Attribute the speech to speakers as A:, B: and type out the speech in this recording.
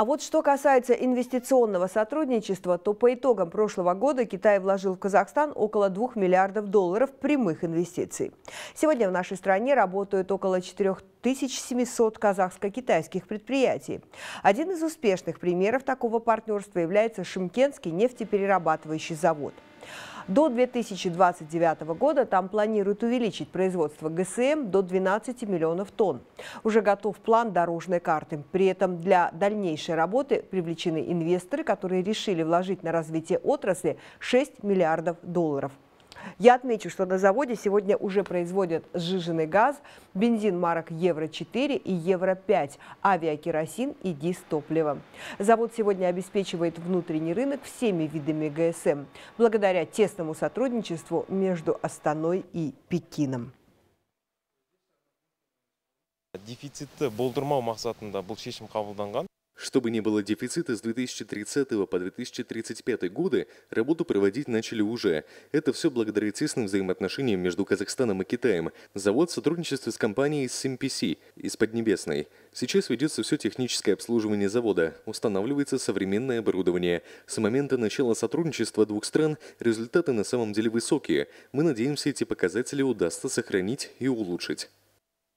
A: А вот что касается инвестиционного сотрудничества, то по итогам прошлого года Китай вложил в Казахстан около 2 миллиардов долларов прямых инвестиций. Сегодня в нашей стране работают около 4700 казахско-китайских предприятий. Один из успешных примеров такого партнерства является Шимкенский нефтеперерабатывающий завод. До 2029 года там планируют увеличить производство ГСМ до 12 миллионов тонн. Уже готов план дорожной карты. При этом для дальнейшей работы привлечены инвесторы, которые решили вложить на развитие отрасли 6 миллиардов долларов. Я отмечу, что на заводе сегодня уже производят сжиженный газ, бензин марок Евро-4 и Евро-5, авиакеросин и дистопливо. Завод сегодня обеспечивает внутренний рынок всеми видами ГСМ, благодаря тесному сотрудничеству между Астаной и Пекином.
B: дефицитті болдырмау мақсатында бұл шешім қабылданған
C: чтобы не было дефицита с 2030 по 2035 годы, работу проводить начали уже. Это все благодаря тесным взаимоотношениям между Казахстаном и Китаем. Завод в сотрудничестве с компанией СМПС, из Поднебесной. Сейчас ведется все техническое обслуживание завода, устанавливается современное оборудование. С момента начала сотрудничества двух стран результаты на самом деле высокие. Мы надеемся, эти показатели удастся сохранить и улучшить.